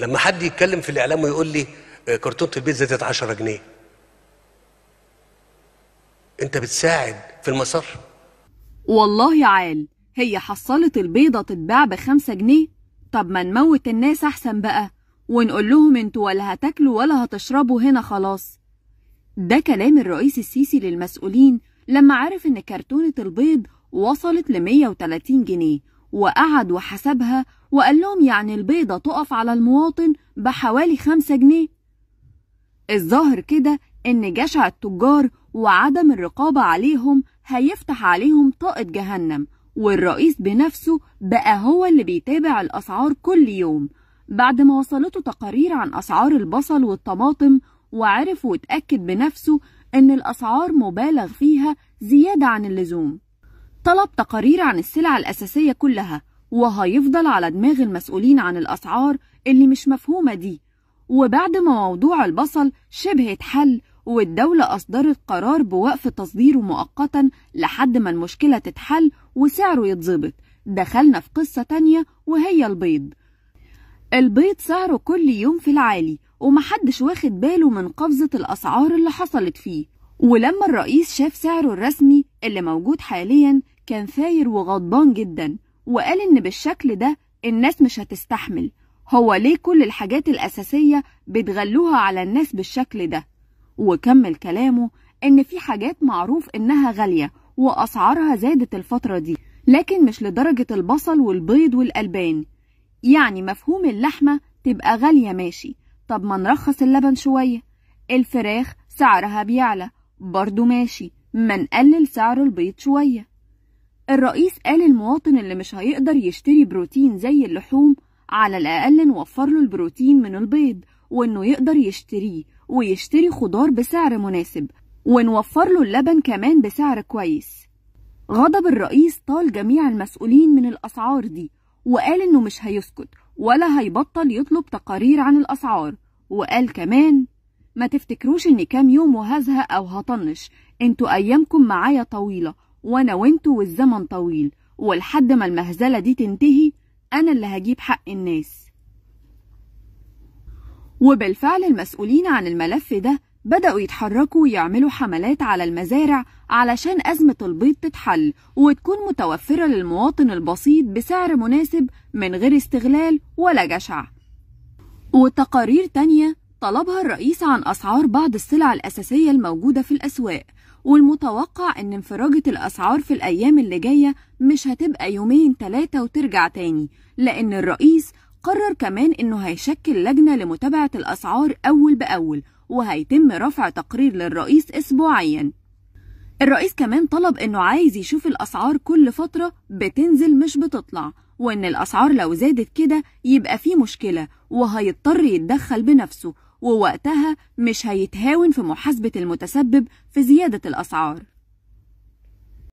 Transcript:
لما حد يتكلم في الاعلام ويقول لي آه، كرتونه البيت زادت 10 جنيه انت بتساعد في المسار والله عال هي حصلت البيضه تتباع ب 5 جنيه طب ما نموت الناس احسن بقى ونقول لهم انتوا ولا هتاكلوا ولا هتشربوا هنا خلاص ده كلام الرئيس السيسي للمسؤولين لما عرف ان كرتونه البيض وصلت ل 130 جنيه وقعد وحسبها وقال لهم يعني البيضة تقف على المواطن بحوالي خمسة جنيه الظاهر كده إن جشع التجار وعدم الرقابة عليهم هيفتح عليهم طاقة جهنم والرئيس بنفسه بقى هو اللي بيتابع الأسعار كل يوم بعد ما وصلته تقارير عن أسعار البصل والطماطم وعرف واتأكد بنفسه إن الأسعار مبالغ فيها زيادة عن اللزوم طلب تقارير عن السلع الأساسية كلها وهيفضل على دماغ المسؤولين عن الأسعار اللي مش مفهومة دي وبعد ما موضوع البصل شبه اتحل والدولة أصدرت قرار بوقف تصديره مؤقتا لحد ما المشكلة تتحل وسعره يتظبط دخلنا في قصة تانية وهي البيض البيض سعره كل يوم في العالي ومحدش واخد باله من قفزة الأسعار اللي حصلت فيه ولما الرئيس شاف سعره الرسمي اللي موجود حاليا كان ثاير وغضبان جدا وقال إن بالشكل ده الناس مش هتستحمل هو ليه كل الحاجات الأساسية بتغلوها على الناس بالشكل ده وكمل كلامه إن في حاجات معروف إنها غالية وأسعارها زادت الفترة دي لكن مش لدرجة البصل والبيض والألبان يعني مفهوم اللحمة تبقى غالية ماشي طب ما نرخص اللبن شوية الفراخ سعرها بيعلى برضو ماشي ما نقلل سعر البيض شوية الرئيس قال المواطن اللي مش هيقدر يشتري بروتين زي اللحوم على الأقل نوفر له البروتين من البيض وإنه يقدر يشتريه ويشتري خضار بسعر مناسب ونوفر له اللبن كمان بسعر كويس غضب الرئيس طال جميع المسؤولين من الأسعار دي وقال إنه مش هيسكت ولا هيبطل يطلب تقارير عن الأسعار وقال كمان ما تفتكروش إني كام يوم وهزهق أو هطنش انتوا أيامكم معايا طويلة وانا وانتو والزمن طويل ولحد ما المهزله دي تنتهي انا اللي هجيب حق الناس وبالفعل المسؤولين عن الملف ده بدأوا يتحركوا ويعملوا حملات على المزارع علشان أزمة البيض تتحل وتكون متوفرة للمواطن البسيط بسعر مناسب من غير استغلال ولا جشع وتقارير تانية طلبها الرئيس عن أسعار بعض السلع الأساسية الموجودة في الأسواق والمتوقع أن انفراجة الأسعار في الأيام اللي جاية مش هتبقى يومين تلاتة وترجع تاني لأن الرئيس قرر كمان أنه هيشكل لجنة لمتابعة الأسعار أول بأول وهيتم رفع تقرير للرئيس أسبوعياً الرئيس كمان طلب انه عايز يشوف الاسعار كل فتره بتنزل مش بتطلع وان الاسعار لو زادت كده يبقى في مشكله وهيضطر يتدخل بنفسه ووقتها مش هيتهاون في محاسبة المتسبب في زيادة الأسعار